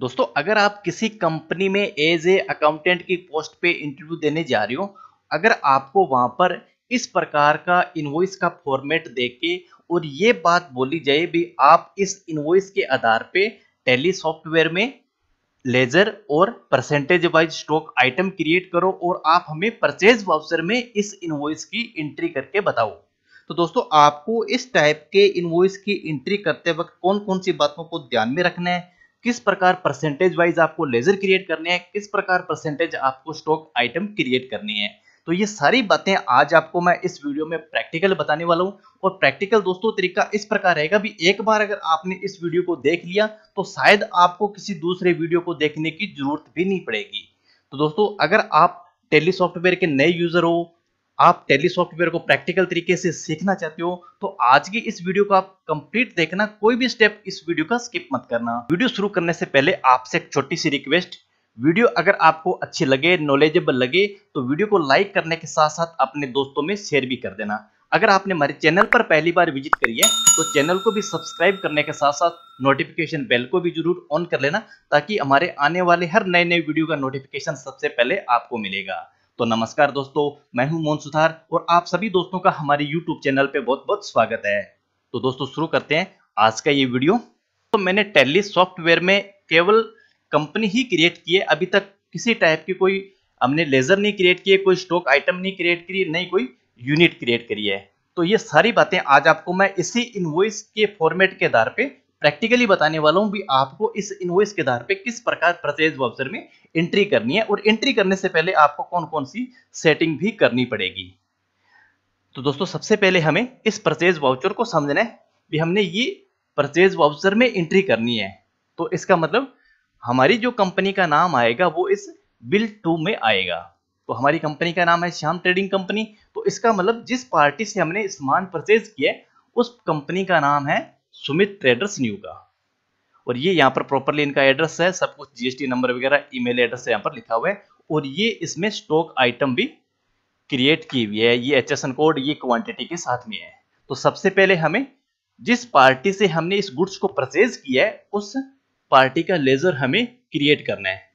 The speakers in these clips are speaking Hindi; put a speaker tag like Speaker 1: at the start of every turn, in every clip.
Speaker 1: दोस्तों अगर आप किसी कंपनी में एज ए अकाउंटेंट की पोस्ट पे इंटरव्यू देने जा रहे हो अगर आपको वहां पर इस प्रकार का इनवॉइस का फॉर्मेट दे के और ये बात बोली जाए भी आप इस इनवॉइस के आधार पे टेली सॉफ्टवेयर में लेजर और percentage wise stock item create करो और आप हमें परचेज वाउचर में इस इनवॉइस की एंट्री करके बताओ तो दोस्तों आपको इस टाइप के इनवॉइस की एंट्री करते वक्त कौन कौन सी बातों को ध्यान में रखना है किस प्रकार परसेंटेज वाइज आपको लेजर क्रिएट करने हैं किस प्रकार परसेंटेज आपको स्टॉक आइटम क्रिएट करनी है तो ये सारी बातें आज आपको मैं इस वीडियो में प्रैक्टिकल बताने वाला हूँ और प्रैक्टिकल दोस्तों तरीका इस प्रकार रहेगा भी एक बार अगर आपने इस वीडियो को देख लिया तो शायद आपको किसी दूसरे वीडियो को देखने की जरूरत भी नहीं पड़ेगी तो दोस्तों अगर आप टेली सॉफ्टवेयर के नए यूजर हो आप टेली सॉफ्टवेयर को प्रैक्टिकल तरीके से सीखना चाहते हो तो आज की इस वीडियो को आप कंप्लीट देखना कोई भी स्टेप इस वीडियो का स्किप मत करना वीडियो शुरू करने से पहले आपसे एक छोटी सी रिक्वेस्ट वीडियो अगर आपको अच्छी लगे नॉलेजेबल लगे तो वीडियो को लाइक करने के साथ साथ अपने दोस्तों में शेयर भी कर देना अगर आपने हमारे चैनल पर पहली बार विजिट करी है तो चैनल को भी सब्सक्राइब करने के साथ साथ नोटिफिकेशन बेल को भी जरूर ऑन कर लेना ताकि हमारे आने वाले हर नए नए वीडियो का नोटिफिकेशन सबसे पहले आपको मिलेगा तो नमस्कार दोस्तों मैं हूं मोहन सुधार और आप सभी दोस्तों का हमारे YouTube चैनल पे बहुत बहुत स्वागत है तो दोस्तों शुरू करते हैं आज का ये वीडियो तो मैंने टेली सॉफ्टवेयर में केवल कंपनी ही क्रिएट किए अभी तक किसी टाइप की कोई हमने लेजर नहीं क्रिएट किए कोई स्टॉक आइटम नहीं क्रिएट करी नहीं कोई यूनिट क्रिएट करी है तो ये सारी बातें आज आपको मैं इसी इन्वॉइस के फॉर्मेट के आधार पे प्रैक्टिकली बताने वाला हूँ भी आपको इस इन्वॉइस के आधार पे किस प्रकार परचेज वाउचर में एंट्री करनी है और एंट्री करने से पहले आपको कौन कौन सी सेटिंग भी करनी पड़ेगी तो दोस्तों सबसे पहले हमें इस परचेज वाउचर को समझना है कि हमने ये परचेज वाउचर में एंट्री करनी है तो इसका मतलब हमारी जो कंपनी का नाम आएगा वो इस बिल टू में आएगा तो हमारी कंपनी का नाम है श्याम ट्रेडिंग कंपनी तो इसका मतलब जिस पार्टी से हमने सामान परचेज किया है उस कंपनी का नाम है सुमित ट्रेडर्स न्यू का और ये यहाँ पर प्रॉपरली इनका एड्रेस है सब कुछ जीएसटी नंबर वगैरह ईमेल एड्रेस यहाँ पर लिखा हुआ है और ये इसमें स्टॉक आइटम भी क्रिएट की हुई है ये एच कोड ये क्वांटिटी के साथ में है तो सबसे पहले हमें जिस पार्टी से हमने इस गुड्स को परचेज किया है उस पार्टी का लेजर हमें क्रिएट करना है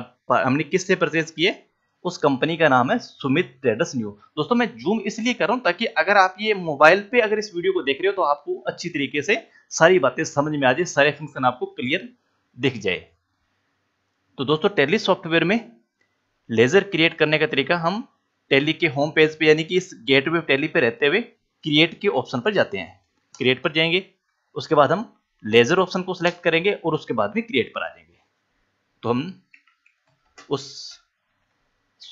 Speaker 1: अब हमने किससे परचेज किया उस कंपनी का नाम है सुमित ट्रेडर्स न्यू दोस्तों मैं जूम इसलिए कर रहा हूं ताकि अगर आप ये मोबाइल पे अगर इस वीडियो को देख रहे हो तो आपको अच्छी तरीके से सारी बातें समझ में आ जाए सारे फंक्शन आपको क्लियर दिख जाए तो दोस्तों टेली सॉफ्टवेयर में लेज़र क्रिएट करने का तरीका हम टेली के होम पेज पे यानी कि इस गेटवे टेली पे रहते हुए क्रिएट के ऑप्शन पर जाते हैं क्रिएट पर जाएंगे उसके बाद हम लेज़र ऑप्शन को सिलेक्ट करेंगे और उसके बाद में क्रिएट पर आ जाएंगे तो हम उस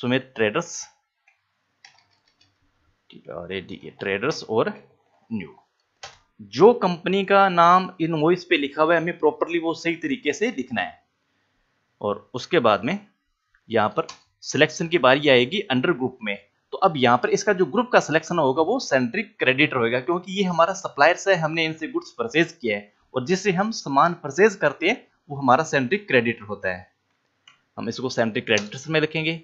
Speaker 1: सुमित ट्रेडर्स ट्रेडर्स और न्यू जो कंपनी का नाम इन वॉइस पे लिखा हुआ है हमें प्रॉपरली वो सही तरीके से लिखना है और उसके बाद में यहाँ पर सिलेक्शन की बारी आएगी अंडर ग्रुप में तो अब यहाँ पर इसका जो ग्रुप का सिलेक्शन होगा वो सेंट्रिक क्रेडिट होगा क्योंकि ये हमारा सप्लायर्स है हमने इनसे गुड्स परचेज किया है और जिससे हम सामान परचेज करते हैं वो हमारा सेंट्रिक क्रेडिटर होता है हम इसको सेंट्रिक क्रेडिटर्स में लिखेंगे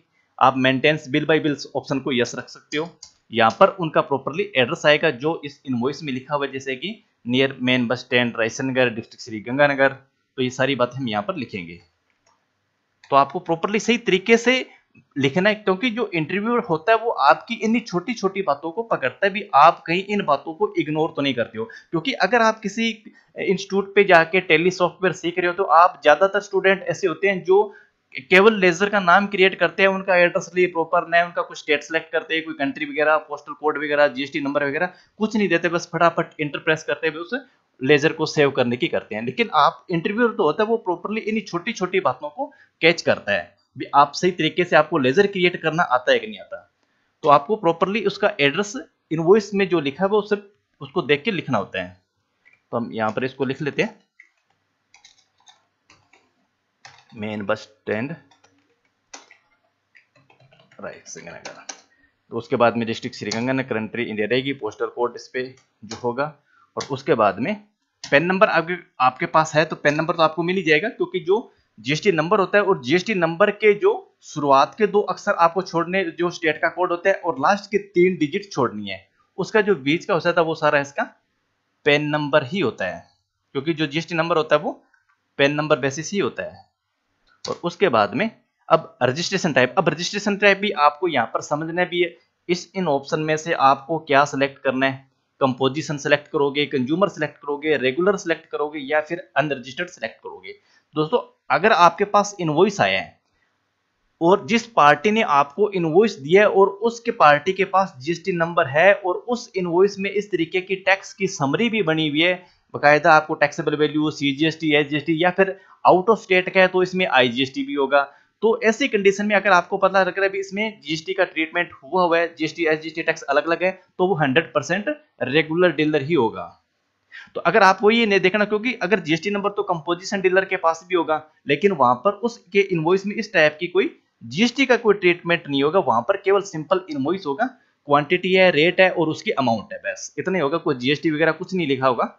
Speaker 1: आप maintenance bill by bill option को यस रख सकते हो यहाँ पर उनका प्रॉपरली एड्रेस आएगा जो इस इनवॉइस में लिखा हुआ है जैसे कि near main bus stand Raisinghnagar district Shri Ganganagar तो ये सारी बातें हम यहाँ पर लिखेंगे तो आपको प्रॉपरली सही तरीके से लिखना है क्योंकि जो इंटरव्यूअर होता है वो आपकी इन छोटी छोटी बातों को पकड़ता है भी आप कहीं इन बातों को इग्नोर तो नहीं करते हो क्योंकि अगर आप किसी इंस्टीट्यूट पे जाके टेली सॉफ्टवेयर सीख रहे हो तो आप ज़्यादातर स्टूडेंट ऐसे होते हैं जो केवल लेजर का नाम क्रिएट करते हैं उनका एड्रेस लिए प्रॉपर नेम उनका कुछ स्टेट सेलेक्ट करते हैं कोई कंट्री वगैरह पोस्टल कोड वगैरह जीएसटी नंबर वगैरह कुछ नहीं देते बस फटाफट इंटरप्रेस करते हुए उस लेजर को सेव करने की करते हैं लेकिन आप इंटरव्यूअर तो होता है वो प्रॉपरली इन छोटी छोटी बातों को कैच करता है भी आप सही तरीके से आपको लेजर क्रिएट करना आता है कि नहीं आता तो आपको प्रॉपरली उसका एड्रेस इनवॉइस में जो लिखा है वो सिर्फ उसको देख के लिखना होता है तो हम यहाँ पर इसको लिख लेते हैं main bus stand right Sriganganagar तो उसके बाद में डिस्ट्रिक्ट श्रीगंगानगर करंट्री इंडिया रहेगी पोस्टल कोड इस पे जो होगा और उसके बाद में पेन नंबर आपके आपके पास है तो पेन नंबर तो आपको मिल ही जाएगा क्योंकि जो जीएसटी नंबर होता है और जीएसटी नंबर के जो शुरुआत के दो अक्षर आपको छोड़ने जो स्टेट का कोड होता है और लास्ट के तीन डिजिट छोड़नी है उसका जो बीच का होता है वो सारा इसका पेन नंबर ही होता है क्योंकि जो जीएसटी नंबर होता है वो पेन नंबर बेसिस ही होता है और उसके बाद में अब रजिस्ट्रेशन टाइप अब रजिस्ट्रेशन टाइप भी आपको यहाँ पर समझना भी है इस इन ऑप्शन में से आपको क्या सिलेक्ट करना है कंपोजिशन सेलेक्ट करोगे कंज्यूमर सेलेक्ट करोगे रेगुलर सेलेक्ट करोगे या फिर अनरजिस्टर्ड सेलेक्ट करोगे दोस्तों अगर आपके पास इन्वॉइस आया है और जिस पार्टी ने आपको इन्वॉइस दिया है और उसके पार्टी के पास जीएसटी नंबर है और उस इन्वॉइस में इस तरीके की टैक्स की समरी भी बनी हुई है बकायदा आपको taxable value C G S T G S T या फिर आउट ऑफ स्टेट का है तो इसमें आई जी एस टी भी होगा तो ऐसी कंडीशन में अगर आपको पता लग रहा है इसमें जीएसटी का ट्रीटमेंट हुआ हुआ है जीएसटी एसजीएसटी टैक्स अलग अलग है तो वो हंड्रेड परसेंट रेगुलर डीलर ही होगा तो अगर आपको ये नहीं देखना क्योंकि अगर जीएसटी नंबर तो कंपोजिशन डीलर के पास भी होगा लेकिन वहां पर उसके इन्वॉइस में इस टाइप की कोई जीएसटी का कोई ट्रीटमेंट नहीं होगा वहां पर केवल सिंपल इन्वॉइस होगा क्वांटिटी है रेट है और उसकी अमाउंट है बस इतने होगा कोई जीएसटी वगैरह कुछ नहीं लिखा होगा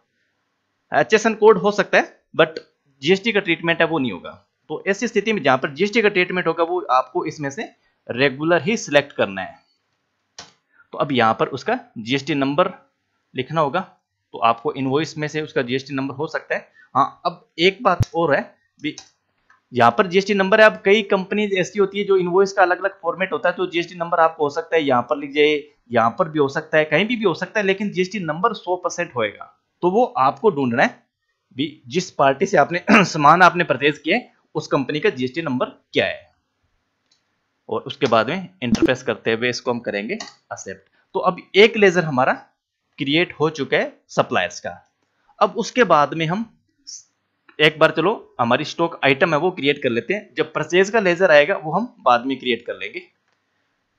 Speaker 1: एच कोड हो सकता है बट जीएसटी का ट्रीटमेंट है वो नहीं होगा तो ऐसी स्थिति में जहां पर जीएसटी का ट्रीटमेंट होगा वो आपको इसमें से रेगुलर ही सिलेक्ट करना है तो अब यहां पर उसका जीएसटी नंबर लिखना होगा तो आपको इनवॉइस में से उसका जीएसटी नंबर हो सकता है हाँ अब एक बात और है भी यहाँ पर जीएसटी नंबर है अब कई कंपनीज ऐसी होती है जो इनवॉइस का अलग अलग फॉर्मेट होता है तो जीएसटी नंबर आपको हो सकता है यहाँ पर लिख जाइए यहाँ पर भी हो सकता है कहीं भी भी हो सकता है लेकिन जीएसटी नंबर 100 परसेंट होगा तो वो आपको ढूंढना है भी जिस पार्टी से आपने सामान आपने परचेज किया उस कंपनी का जीएसटी नंबर क्या है और उसके बाद में इंटरफेस करते हुए इसको हम करेंगे एक्सेप्ट तो अब एक लेजर हमारा क्रिएट हो चुका है सप्लायर्स का अब उसके बाद में हम एक बार चलो हमारी स्टॉक आइटम है वो क्रिएट कर लेते हैं जब परचेज का लेजर आएगा वो हम बाद में क्रिएट कर लेंगे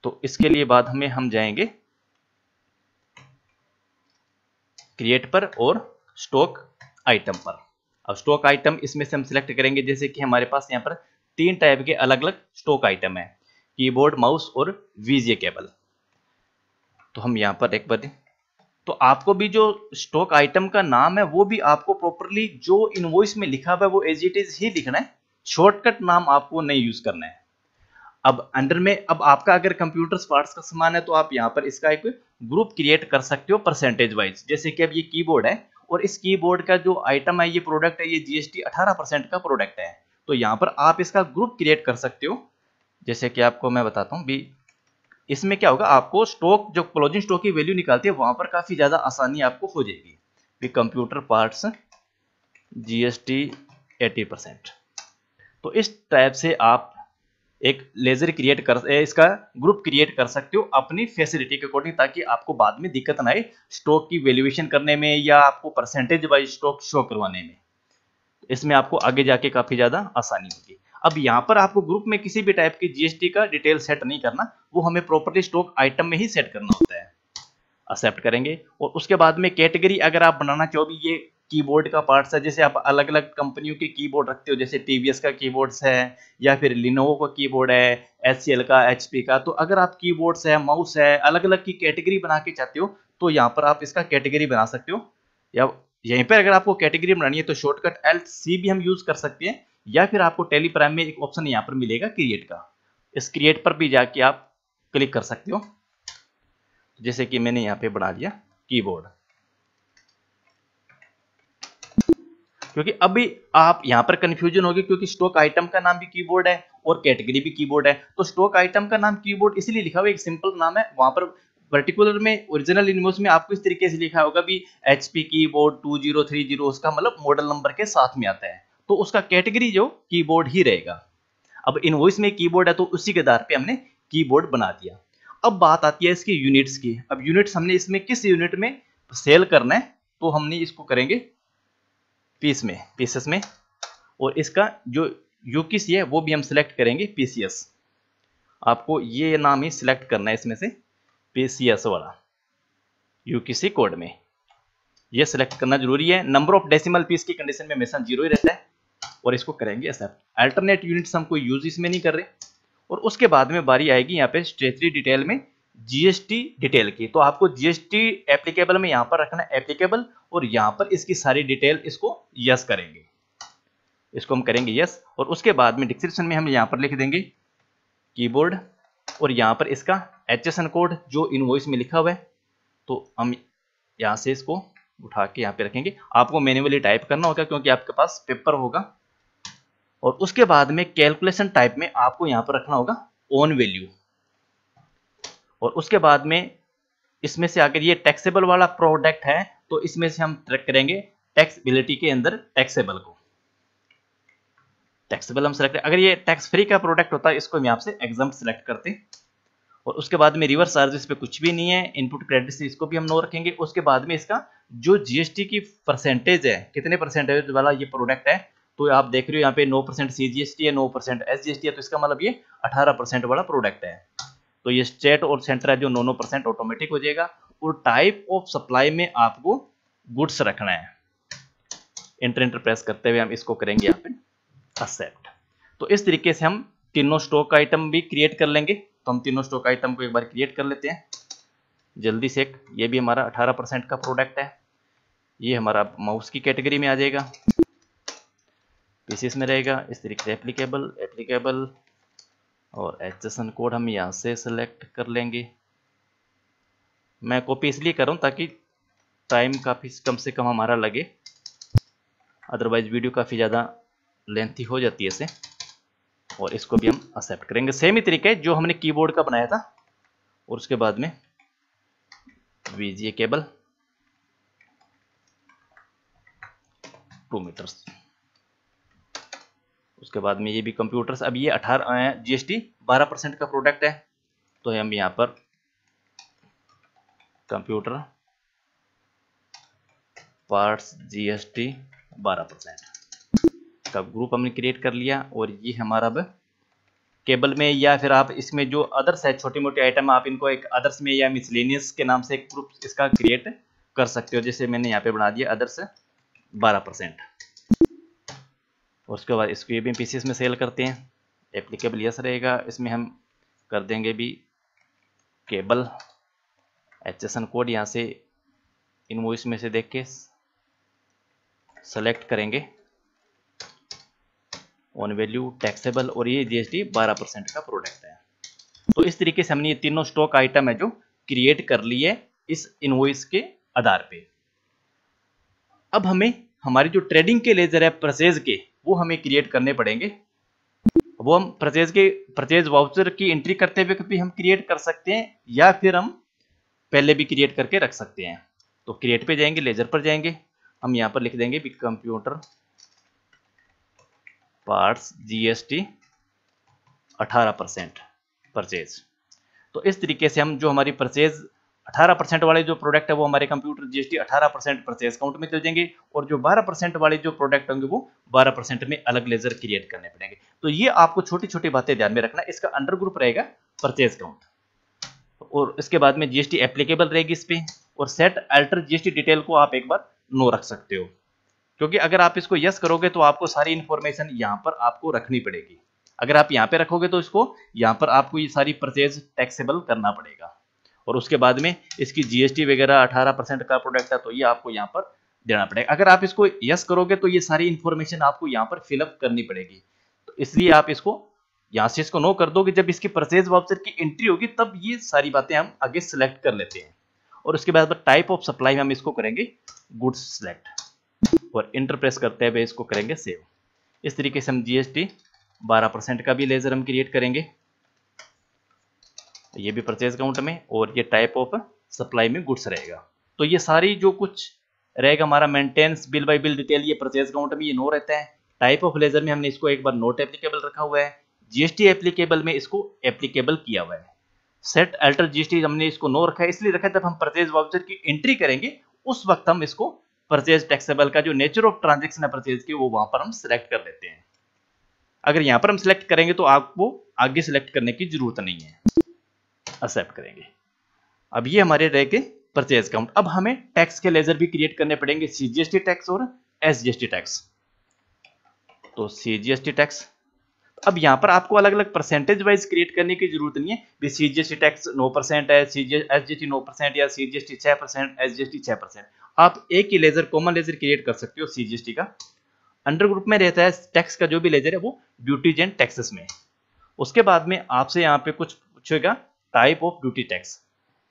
Speaker 1: तो इसके लिए बाद हमें हम जाएंगे क्रिएट पर और स्टॉक आइटम पर अब स्टॉक आइटम इसमें से हम सिलेक्ट करेंगे जैसे कि हमारे पास यहाँ पर तीन टाइप के अलग अलग स्टॉक आइटम है कीबोर्ड माउस और वीजे केबल तो हम यहाँ पर एक बार तो आपको भी जो स्टॉक आइटम का नाम है वो भी आपको प्रॉपरली जो इनवॉइस में लिखा हुआ है वो एज इट इज ही लिखना है शॉर्टकट नाम आपको नहीं यूज करना है अब अंडर में अब आपका अगर कंप्यूटर पार्ट्स का सामान है तो आप यहाँ पर इसका एक ग्रुप क्रिएट कर सकते हो परसेंटेज वाइज जैसे कि अब ये कीबोर्ड है और इस कीबोर्ड का जो आइटम है ये प्रोडक्ट है ये जीएसटी 18 का प्रोडक्ट है तो यहाँ पर आप इसका ग्रुप क्रिएट कर सकते हो जैसे कि आपको मैं बताता हूँ भी इसमें क्या होगा आपको स्टॉक जो क्लोजिंग स्टॉक की वैल्यू निकालती है वहां पर काफ़ी ज़्यादा आसानी आपको हो जाएगी भी कंप्यूटर पार्ट्स जीएसटी 80 परसेंट तो इस टाइप से आप एक लेजर क्रिएट कर इसका ग्रुप क्रिएट कर सकते हो अपनी फैसिलिटी के अकॉर्डिंग ताकि आपको बाद में दिक्कत ना आए स्टॉक की वैल्यूएशन करने में या आपको परसेंटेज वाइज स्टॉक शो करवाने में इसमें आपको आगे जाके काफ़ी ज़्यादा आसानी होगी अब यहाँ पर आपको ग्रुप में किसी भी टाइप की जीएसटी का डिटेल सेट नहीं करना वो हमें प्रॉपर्टी स्टॉक आइटम में ही सेट करना होता है एक्सेप्ट करेंगे और उसके बाद में कैटेगरी अगर आप बनाना चाहो भी ये कीबोर्ड का पार्ट्स है जैसे आप अलग अलग कंपनियों के कीबोर्ड रखते हो जैसे टी का कीबोर्ड्स है या फिर लिनोवो का कीबोर्ड है एच का एच का तो अगर आप कीबोर्ड्स है माउस है अलग अलग की कैटेगरी बना के चाहते हो तो यहाँ पर आप इसका कैटेगरी बना सकते हो या यहीं पर अगर आपको कैटेगरी बनानी है तो शॉर्टकट एल सी भी हम यूज़ कर सकते हैं या फिर आपको टेलीप्राइम में एक ऑप्शन यहाँ पर मिलेगा क्रिएट का इस क्रिएट पर भी जाके आप क्लिक कर सकते हो जैसे कि मैंने यहाँ पे बना लिया कीबोर्ड क्योंकि अभी आप यहां पर कंफ्यूजन होगी क्योंकि स्टॉक आइटम का नाम भी कीबोर्ड है और कैटेगरी भी कीबोर्ड है तो स्टॉक आइटम का नाम कीबोर्ड इसलिए लिखा हुआ एक सिंपल नाम है वहां पर पर्टिकुलर में ओरिजिनल इनवोस में आपको इस तरीके से लिखा होगा भी HP P keyboard two zero three zero उसका मतलब मॉडल नंबर के साथ में आता है तो उसका कैटेगरी जो कीबोर्ड ही रहेगा अब इनवॉइस में कीबोर्ड है तो उसी के आधार पे हमने कीबोर्ड बना दिया अब बात आती है इसकी यूनिट्स की अब यूनिट्स हमने इसमें किस यूनिट में सेल करना है तो हमने इसको करेंगे पीस में पीसेस में और इसका जो यूकिस है वो भी हम सिलेक्ट करेंगे पीसीएस आपको ये नाम ही सिलेक्ट करना है इसमें से पीसीएस वाला यूकिसी कोड में ये सिलेक्ट करना जरूरी है नंबर ऑफ डेसिमल पीस की कंडीशन में हमेशा जीरो ही रहता है और इसको करेंगे एक्सेप्ट अल्टरनेट यूनिट्स हम कोई यूज इसमें नहीं कर रहे और उसके बाद में बारी आएगी यहाँ पे स्ट्रेचरी डिटेल में जीएसटी डिटेल की तो आपको जीएसटी एप्लीकेबल में यहां पर रखना एप्लीकेबल और यहां पर इसकी सारी डिटेल इसको यस करेंगे इसको हम करेंगे यस और उसके बाद में डिस्क्रिप्शन में हम यहाँ पर लिख देंगे कीबोर्ड और यहाँ पर इसका एच कोड जो इनवॉइस में लिखा हुआ है तो हम यहाँ से इसको उठा के यहाँ पर रखेंगे आपको मैन्युअली टाइप करना होगा क्योंकि आपके पास पेपर होगा और उसके बाद में कैलकुलेशन टाइप में आपको यहाँ पर रखना होगा ओन वैल्यू और उसके बाद में इसमें से अगर ये टैक्सेबल वाला प्रोडक्ट है तो इसमें से हम ट्रैक करेंगे टैक्सबिलिटी के अंदर टैक्सेबल को टैक्सेबल हम सिलेक्ट अगर ये टैक्स फ्री का प्रोडक्ट होता है इसको हम यहाँ से एग्जाम सेलेक्ट करते और उसके बाद में रिवर्स चार्जेस पे कुछ भी नहीं है इनपुट क्रेडिट से इसको भी हम नो रखेंगे उसके बाद में इसका जो जीएसटी की परसेंटेज है कितने परसेंटेज वाला ये प्रोडक्ट है तो आप देख रहे हो यहाँ पे 9 परसेंट सी है 9 परसेंट एस है तो इसका मतलब ये 18 परसेंट वाला प्रोडक्ट है तो ये स्टेट और सेंटर है जो नोनो परसेंट ऑटोमेटिक हो जाएगा और टाइप ऑफ सप्लाई में आपको गुड्स रखना है इंटर इंटर प्रेस करते हुए हम इसको करेंगे यहाँ पे एक्सेप्ट तो इस तरीके से हम तीनों स्टॉक आइटम भी क्रिएट कर लेंगे तो हम तीनों स्टॉक आइटम को एक बार क्रिएट कर लेते हैं जल्दी से ये भी हमारा 18 परसेंट का प्रोडक्ट है ये हमारा माउस की कैटेगरी में आ जाएगा पीसीस में रहेगा इस तरीके से एप्लीकेबल एप्लीकेबल और एच कोड हम यहाँ से सेलेक्ट कर लेंगे मैं कॉपी इसलिए कर रहा हूँ ताकि टाइम काफ़ी कम से कम हमारा लगे अदरवाइज वीडियो काफ़ी ज़्यादा लेंथी हो जाती है इसे और इसको भी हम एक्सेप्ट करेंगे सेम ही तरीका है जो हमने कीबोर्ड का बनाया था और उसके बाद में वीजीए केबल टू मीटर्स उसके बाद में ये भी कंप्यूटर्स अब ये अठारह जीएसटी बारह परसेंट का प्रोडक्ट है तो हम यहाँ पर कंप्यूटर पार्ट्स जीएसटी बारह परसेंट का ग्रुप हमने क्रिएट कर लिया और ये हमारा अब केबल में या फिर आप इसमें जो अदर्स है छोटी मोटी आइटम आप इनको एक अदर्स में या मिसलेनियस के नाम से एक ग्रुप इसका क्रिएट कर सकते हो जैसे मैंने यहाँ पे बना दिया अदर्स बारह परसेंट उसके बाद इसको ये भी पीसीस में सेल करते हैं एप्लीकेबल यस रहेगा इसमें हम कर देंगे भी केबल एच कोड यहाँ से इनवॉइस में से देख के सेलेक्ट करेंगे ऑन वैल्यू टैक्सेबल और ये जीएसटी 12 परसेंट का प्रोडक्ट है तो इस तरीके से हमने ये तीनों स्टॉक आइटम है जो क्रिएट कर ली है इस इनवॉइस के आधार पे अब हमें हमारी जो ट्रेडिंग के लेजर है परसेज के वो हमें क्रिएट करने पड़ेंगे वो हम परचेज के परचेज वाउचर की एंट्री करते हुए भी हम क्रिएट कर सकते हैं या फिर हम पहले भी क्रिएट करके रख सकते हैं तो क्रिएट पे जाएंगे लेजर पर जाएंगे हम यहाँ पर लिख देंगे big computer parts GST 18 percent purchase तो इस तरीके से हम जो हमारी परचेज अठारह परसेंट वाले जो प्रोडक्ट है वो हमारे कंप्यूटर जीएसटी अठारह परसेंट परचेज काउंट में चल जाएंगे और जो बारह परसेंट वाले जो प्रोडक्ट होंगे वो बारह परसेंट में अलग लेजर क्रिएट करने पड़ेंगे तो ये आपको छोटी छोटी बातें ध्यान में रखना इसका अंडर ग्रुप रहेगा परचेज अकाउंट और इसके बाद में जीएसटी एप्लीकेबल रहेगी इस पर और सेट अल्टर जीएसटी डिटेल को आप एक बार नो रख सकते हो क्योंकि अगर आप इसको यस करोगे तो आपको सारी इन्फॉर्मेशन यहाँ पर आपको रखनी पड़ेगी अगर आप यहाँ पे रखोगे तो इसको यहाँ पर आपको ये सारी परचेज टैक्सेबल करना पड़ेगा और उसके बाद में इसकी जीएसटी वगैरह 18 परसेंट का प्रोडक्ट है तो ये आपको यहाँ पर देना पड़ेगा अगर आप इसको यस करोगे तो ये सारी इन्फॉर्मेशन आपको यहाँ पर फिलअप करनी पड़ेगी तो इसलिए आप इसको यहाँ से इसको नो कर दोगे जब इसकी परचेज वाउचर की एंट्री होगी तब ये सारी बातें हम आगे सेलेक्ट कर लेते हैं और उसके बाद टाइप ऑफ सप्लाई में हम इसको करेंगे गुड्स सेलेक्ट और इंटरप्रेस करते हुए इसको करेंगे सेव इस तरीके से हम जीएसटी 12 परसेंट का भी लेजर हम क्रिएट करेंगे तो ये भी परचेज अकाउंट में और ये टाइप ऑफ सप्लाई में गुड्स रहेगा तो ये सारी जो कुछ रहेगा हमारा maintenance bill by bill detail ये परचेज अकाउंट में ये नो रहता है टाइप ऑफ लेजर में हमने इसको एक बार नोट एप्लीकेबल रखा हुआ है जीएसटी एप्लीकेबल में इसको एप्लीकेबल किया हुआ है सेट अल्टर जीएसटी हमने इसको नो रखा है इसलिए रखा है जब हम परचेज वाउचर की एंट्री करेंगे उस वक्त हम इसको परचेज टैक्सेबल का जो नेचर ऑफ ट्रांजेक्शन है परचेज की वो वहां पर हम सिलेक्ट कर लेते हैं अगर यहाँ पर हम सिलेक्ट करेंगे तो आपको आगे सिलेक्ट करने की जरूरत नहीं है एक्सेप्ट करेंगे अब ये हमारे रह गए परचेज अकाउंट अब हमें टैक्स के लेजर भी क्रिएट करने पड़ेंगे सीजीएसटी टैक्स और एसजीएसटी टैक्स तो सीजीएसटी टैक्स अब यहां पर आपको अलग अलग परसेंटेज वाइज क्रिएट करने की जरूरत नहीं है भी सीजीएसटी टैक्स 9 परसेंट है एसजीएसटी 9 परसेंट या सीजीएसटी 6 परसेंट एसजीएसटी 6 परसेंट आप एक ही लेजर कॉमन लेजर क्रिएट कर सकते हो सीजीएसटी का अंडर ग्रुप में रहता है टैक्स का जो भी लेजर है वो ड्यूटीज एंड टैक्सेस में उसके बाद में आपसे यहाँ पे कुछ पूछेगा टाइप ऑफ ड्यूटी टैक्स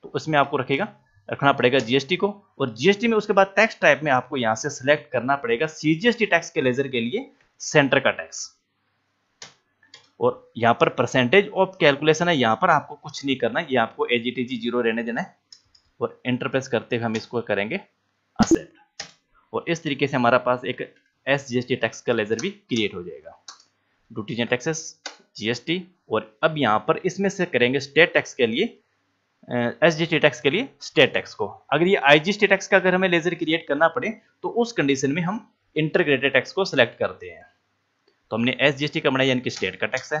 Speaker 1: तो उसमें आपको रखेगा रखना पड़ेगा जीएसटी को और जीएसटी में उसके बाद टैक्स टाइप में आपको यहां से सिलेक्ट करना पड़ेगा सीजीएसटी टैक्स के लेजर के लिए सेंटर का टैक्स और यहां पर परसेंटेज ऑफ कैलकुलेशन है यहां पर आपको कुछ नहीं करना ये आपको एजीटीजी जीरो रहने देना है और इंटरप्रेस करते हुए हम इसको करेंगे असेट और इस तरीके से हमारा पास एक एस जी टैक्स का लेजर भी क्रिएट हो जाएगा ड्यूटीज टैक्सेस जीएसटी और अब यहाँ पर इसमें से करेंगे स्टेट टैक्स के लिए एस जी टी टैक्स के लिए स्टेट टैक्स को अगर ये आई जी टी टैक्स का अगर हमें लेजर क्रिएट करना पड़े तो उस कंडीशन में हम इंटरग्रेटेड टैक्स को सिलेक्ट करते हैं तो हमने एस जी एस टी का बनाया यानी कि स्टेट का टैक्स है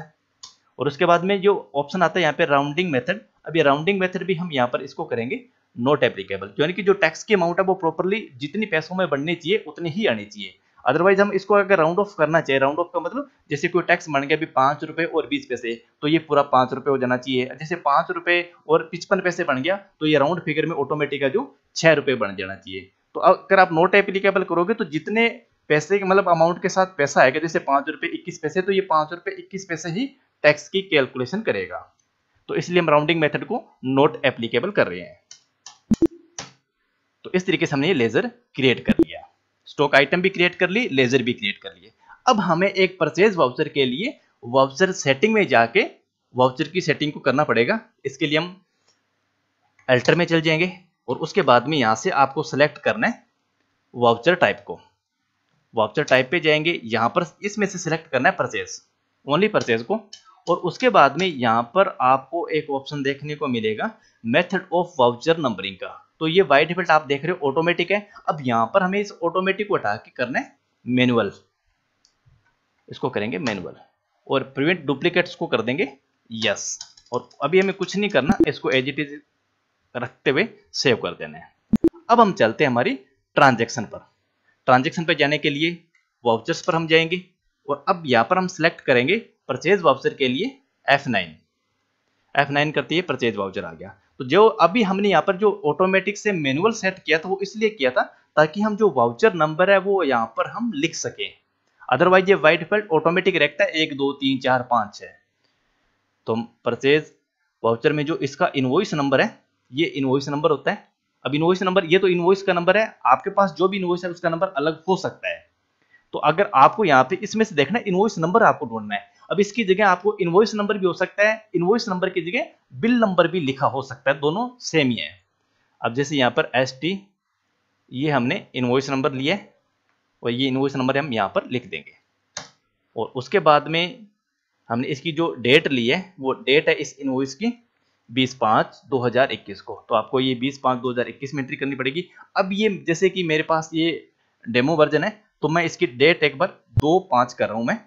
Speaker 1: और उसके बाद में जो ऑप्शन आता है यहाँ पे राउंडिंग मेथड अब ये राउंडिंग मेथड भी हम यहाँ पर इसको करेंगे नॉट एप्लीकेबल यानी कि जो टैक्स की अमाउंट है वो प्रॉपरली जितनी पैसों में बढ़नी चाहिए उतनी ही आनी चाहिए अदरवाइज हम इसको अगर राउंड ऑफ करना चाहिए राउंड ऑफ का मतलब जैसे कोई टैक्स बन गया अभी पांच रुपए और बीस पैसे तो ये पूरा पांच रुपए हो जाना चाहिए जैसे पांच रुपए और पिचपन पैसे बन गया तो ये राउंड फिगर में ऑटोमेटिक जो छह रुपए बन जाना चाहिए तो अगर आप नोट एप्लीकेबल करोगे तो जितने पैसे के मतलब अमाउंट के साथ पैसा आएगा जैसे पांच रुपए इक्कीस पैसे तो ये पांच रुपए इक्कीस पैसे ही टैक्स की कैलकुलेशन करेगा तो इसलिए हम राउंडिंग मेथड को नोट एप्लीकेबल कर रहे हैं तो इस तरीके से हमने ये लेजर क्रिएट कर लिया स्टॉक आइटम भी क्रिएट कर ली लेजर भी क्रिएट कर लिए अब हमें एक परचेज वाउचर के लिए वाउचर सेटिंग में जाके वाउचर की सेटिंग को करना पड़ेगा इसके लिए हम अल्टर में चल जाएंगे और उसके बाद में यहां से आपको सेलेक्ट करना है वाउचर टाइप को वाउचर टाइप पे जाएंगे यहां पर इसमें से सिलेक्ट करना है परचेज ओनली परचेज को और उसके बाद में यहां पर आपको एक ऑप्शन देखने को मिलेगा मेथड ऑफ वाउचर नंबरिंग का तो ये बाई डिफॉल्ट आप देख रहे हो ऑटोमेटिक है अब यहां पर हमें इस ऑटोमेटिक को हटा के करना है मैनुअल इसको करेंगे मैनुअल और प्रिवेंट डुप्लीकेट्स को कर देंगे यस और अभी हमें कुछ नहीं करना इसको एज इट इज रखते हुए सेव कर देना है अब हम चलते हैं हमारी ट्रांजेक्शन पर ट्रांजेक्शन पर जाने के लिए वाउचर्स पर हम जाएंगे और अब यहां पर हम सिलेक्ट करेंगे परचेज वाउचर के लिए F9 F9 करते ही परचेज वाउचर आ गया तो जो अभी हमने यहाँ पर जो ऑटोमेटिक से मैनुअल सेट किया था वो इसलिए किया था ताकि हम जो वाउचर नंबर है वो यहाँ पर हम लिख सके अदरवाइज ये वाइट फेल्ट ऑटोमेटिक रहता है एक दो तीन चार पांच है तो परचेज वाउचर में जो इसका इन्वॉइस नंबर है ये इन्वॉइस नंबर होता है अब इन्वॉइस नंबर ये तो इन्वॉइस का नंबर है आपके पास जो भी इन्वॉइस है उसका नंबर अलग हो सकता है तो अगर आपको यहाँ पे इसमें से देखना है इन्वॉइस नंबर आपको ढूंढना है अब इसकी जगह आपको इन्वॉइस नंबर भी हो सकता है इन्वॉइस नंबर की जगह बिल नंबर भी लिखा हो सकता है दोनों सेम ही है अब जैसे यहाँ पर एस टी ये हमने इन्वॉइस नंबर लिया है और ये इन्वॉइस नंबर हम यहाँ पर लिख देंगे और उसके बाद में हमने इसकी जो डेट ली है वो डेट है इस इन्वॉइस की 20 पाँच 2021 को तो आपको ये 20 पाँच 2021 में एंट्री करनी पड़ेगी अब ये जैसे कि मेरे पास ये डेमो वर्जन है तो मैं इसकी डेट एक बार दो पाँच कर रहा हूँ मैं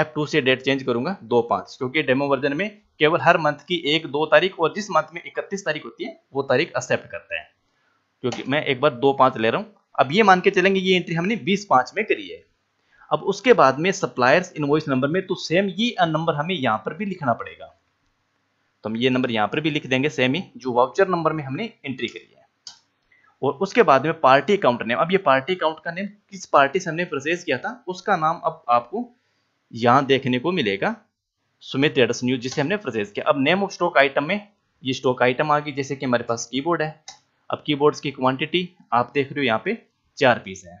Speaker 1: एफ टू से डेट चेंज करूंगा दो पांच क्योंकि डेमो वर्जन में केवल हर मंथ की एक दो तारीख और जिस मंथ में इकतीस तारीख होती है वो तारीख एक्सेप्ट करते हैं क्योंकि मैं एक बार दो पांच ले रहा हूं अब ये मान के चलेंगे ये एंट्री हमने बीस पांच में करी है अब उसके बाद में सप्लायर्स इनवॉइस नंबर में तो सेम ये नंबर हमें यहां पर भी लिखना पड़ेगा तो हम ये नंबर यहां पर भी लिख देंगे सेम ही जो वाउचर नंबर में हमने एंट्री करी है और उसके बाद में पार्टी अकाउंट नेम अब ये पार्टी अकाउंट का नेम किस पार्टी से हमने प्रोसेस किया था उसका नाम अब आपको यहां देखने को मिलेगा सुमित ट्रेडर्स न्यूज जिसे हमने परचेज किया अब नेम ऑफ स्टॉक आइटम में ये स्टॉक आइटम आ गई जैसे कि हमारे पास कीबोर्ड है अब कीबोर्ड्स की क्वांटिटी आप देख रहे हो यहाँ पे चार पीस है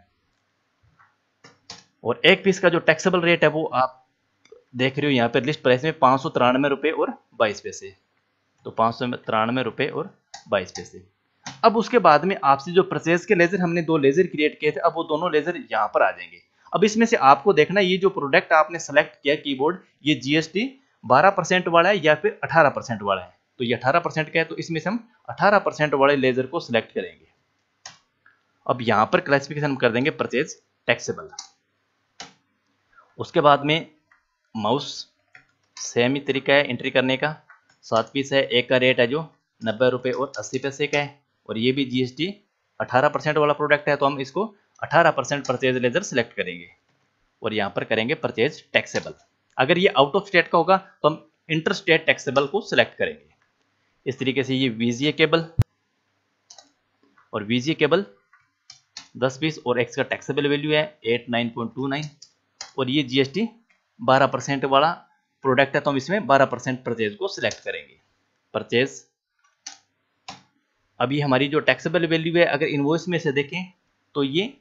Speaker 1: और एक पीस का जो टैक्सेबल रेट है वो आप देख रहे हो यहाँ पे लिस्ट प्राइस में पांच सौ तिरानवे रुपए और बाईस पैसे तो पांच सौ तिरानवे रुपए और बाईस पैसे अब उसके बाद में आपसे जो परचेज के लेज़र हमने दो लेज़र क्रिएट किए थे अब वो दोनों लेज़र यहाँ पर आ जाएंगे अब इसमें से आपको देखना ये जो प्रोडक्ट आपने सेलेक्ट किया कीबोर्ड ये जीएसटी 12 परसेंट वाला है या फिर 18 परसेंट वाला है तो ये 18 परसेंट का है तो इसमें से हम 18 परसेंट वाले लेजर को सिलेक्ट करेंगे अब यहां पर क्लासिफिकेशन कर देंगे परचेज टैक्सेबल उसके बाद में माउस सेम ही तरीका है एंट्री करने का सात पीस है एक का रेट है जो नब्बे रुपये और अस्सी पैसे का है और ये भी जीएसटी 18 परसेंट वाला प्रोडक्ट है तो हम इसको अठारह परसेंट परचेज लेजर सिलेक्ट करेंगे और यहां पर करेंगे परचेज टैक्सेबल अगर ये आउट ऑफ स्टेट का होगा तो हम इंटर स्टेट टैक्सेबल को सिलेक्ट करेंगे इस तरीके से ये वीजीए केबल और वीजीए केबल 10 बीस और एक्स का टैक्सेबल वैल्यू है 89.29 और ये जीएसटी 12 परसेंट वाला प्रोडक्ट है तो हम इसमें 12 परसेंट परचेज को सिलेक्ट करेंगे परचेज अभी हमारी जो टैक्सेबल वैल्यू है अगर इन्वॉइस में से देखें तो ये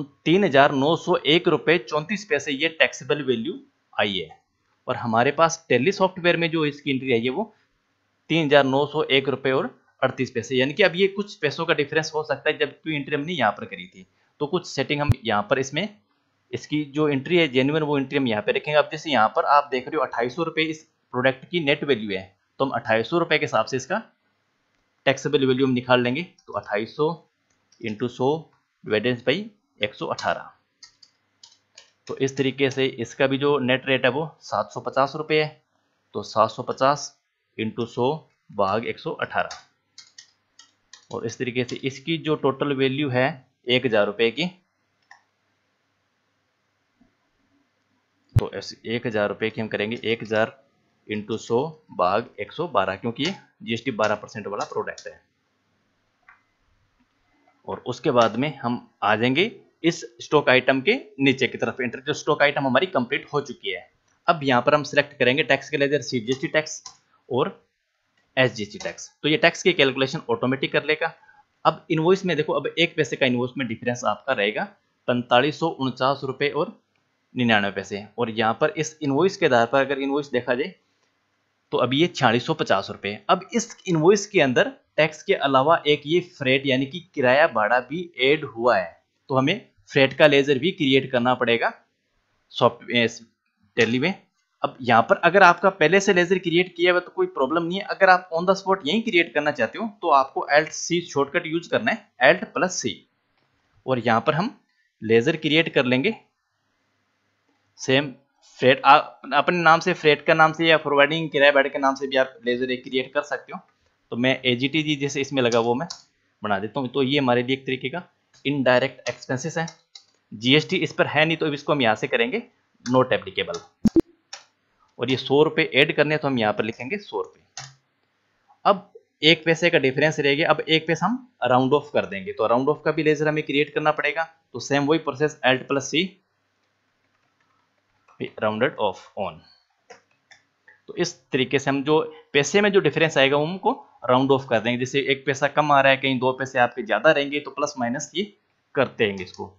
Speaker 1: तीन हजार नौ सौ एक रुपए चौंतीस पैसे ये टैक्सेबल वैल्यू आई है और हमारे पास टेली सॉफ्टवेयर में जो इसकी एंट्री आई है वो तीन हजार नौ सौ एक रुपए और अड़तीस पैसे यानी कि अब ये कुछ पैसों का डिफरेंस हो सकता है जब जबकि एंट्री हमने यहाँ पर करी थी तो कुछ सेटिंग हम यहाँ पर इसमें इसकी जो एंट्री है जेन्यून वो एंट्री हम यहाँ पे रखेंगे अब जैसे यहाँ पर आप देख रहे हो अट्ठाईस रुपये इस प्रोडक्ट की नेट वैल्यू है तो हम अट्ठाईस रुपये के हिसाब से इसका टैक्सेबल वैल्यू हम निकाल लेंगे तो अट्ठाईस सौ इंटू सौ डिवाइडेंस बाई 118 तो इस तरीके से इसका भी जो नेट रेट है वो सात सौ पचास रुपये है तो सात सौ पचास इंटू सौ बाघ एक सौ अठारह और इस तरीके से इसकी जो टोटल वैल्यू है एक हज़ार रुपये की तो एक हज़ार रुपये की हम करेंगे एक हज़ार इंटू सौ बाघ एक सौ बारह क्योंकि जीएसटी बारह परसेंट वाला प्रोडक्ट है और उसके बाद में हम आ जाएंगे इस स्टॉक आइटम के नीचे की तरफ एंटर जो स्टॉक आइटम हमारी कंप्लीट हो चुकी है अब यहाँ पर हम सिलेक्ट करेंगे टैक्स के लेजर सी जी टैक्स और एस जी टैक्स तो ये टैक्स की कैलकुलेशन ऑटोमेटिक कर लेगा अब इन्वॉइस में देखो अब एक पैसे का इन्वॉइस में डिफरेंस आपका रहेगा पैंतालीस रुपए और निन्यानवे पैसे और यहाँ पर इस इन्वॉइस के आधार पर अगर इन्वॉइस देखा जाए तो अभी ये छियालीस रुपए अब इस इन्वॉइस के अंदर टैक्स के अलावा एक ये फ्रेड यानी कि किराया भाड़ा भी एड हुआ है तो हमें फ्रेट का लेजर भी क्रिएट करना पड़ेगा सॉफ्टवेयर टैली eh, में अब यहाँ पर अगर आपका पहले से लेजर क्रिएट किया हुआ तो कोई प्रॉब्लम नहीं है अगर आप ऑन द स्पॉट यही क्रिएट करना चाहते हो तो आपको एल्ट सी शॉर्टकट यूज करना है एल्ट प्लस सी और यहाँ पर हम लेजर क्रिएट कर लेंगे सेम फ्रेट आप अपने नाम से फ्रेट का नाम से या फॉरवर्डिंग किराया बैड के नाम से भी आप लेजर एक क्रिएट कर सकते हो तो मैं ए जी जैसे इसमें लगा वो मैं बना देता हूँ तो ये हमारे लिए एक तरीके का इनडायरेक्ट एक्सपेंसेस है जीएसटी इस पर है नहीं तो इसको हम यहाँ से करेंगे नोट एप्लीकेबल और ये सौ रुपये एड करने तो हम यहाँ पर लिखेंगे सौ रुपये अब एक पैसे का डिफरेंस रहेगा अब एक पैसा हम राउंड ऑफ कर देंगे तो राउंड ऑफ का भी लेजर हमें क्रिएट करना पड़ेगा तो सेम वही process alt plus C rounded off on तो इस तरीके से हम जो पैसे में जो डिफरेंस आएगा उनको राउंड ऑफ कर देंगे जैसे एक पैसा कम आ रहा है कहीं दो पैसे आपके ज़्यादा रहेंगे तो प्लस माइनस ये करते हैं इसको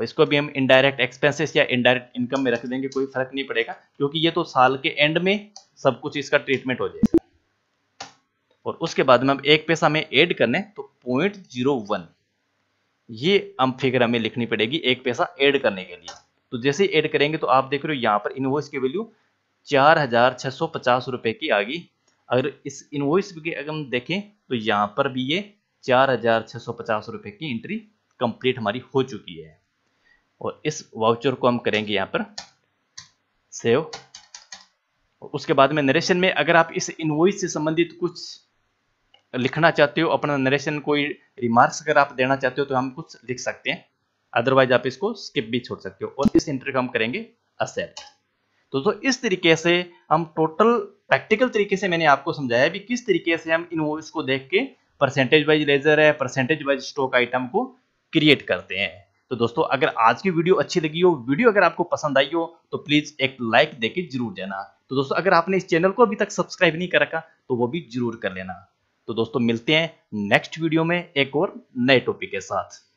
Speaker 1: और इसको भी हम इनडायरेक्ट एक्सपेंसेस या इनडायरेक्ट इनकम में रख देंगे कोई फर्क नहीं पड़ेगा क्योंकि ये तो साल के एंड में सब कुछ इसका ट्रीटमेंट हो जाएगा और उसके बाद में हम एक पैसा में ऐड करने तो पॉइंट जीरो वन ये हम फिगर हमें लिखनी पड़ेगी एक पैसा ऐड करने के लिए तो जैसे ऐड करेंगे तो आप देख रहे हो यहाँ पर इन्वॉइस की वैल्यू चार हजार छः सौ पचास रुपए की आ गई अगर इस इन्वॉइस की अगर हम देखें तो यहाँ पर भी ये चार हजार छह सौ पचास रुपए की एंट्री कंप्लीट हमारी हो चुकी है और इस वाउचर को हम करेंगे यहाँ पर सेव उसके बाद में नरेशन में अगर आप इस इनवॉइस से संबंधित कुछ लिखना चाहते हो अपना नरेशन कोई रिमार्क्स अगर आप देना चाहते हो तो हम कुछ लिख सकते हैं अदरवाइज आप इसको स्किप भी छोड़ सकते हो और इस एंट्री को हम करेंगे असेप्ट तो तो इस तरीके से हम टोटल प्रैक्टिकल तरीके से मैंने आपको समझाया भी किस तरीके से हम इनवॉइस को देख के परसेंटेज वाइज लेजर है परसेंटेज वाइज स्टॉक आइटम को क्रिएट करते हैं तो दोस्तों अगर आज की वीडियो अच्छी लगी हो वीडियो अगर आपको पसंद आई हो तो प्लीज़ एक लाइक देके जरूर देना तो दोस्तों अगर आपने इस चैनल को अभी तक सब्सक्राइब नहीं कर रखा तो वो भी जरूर कर लेना तो दोस्तों मिलते हैं नेक्स्ट वीडियो में एक और नए टॉपिक के साथ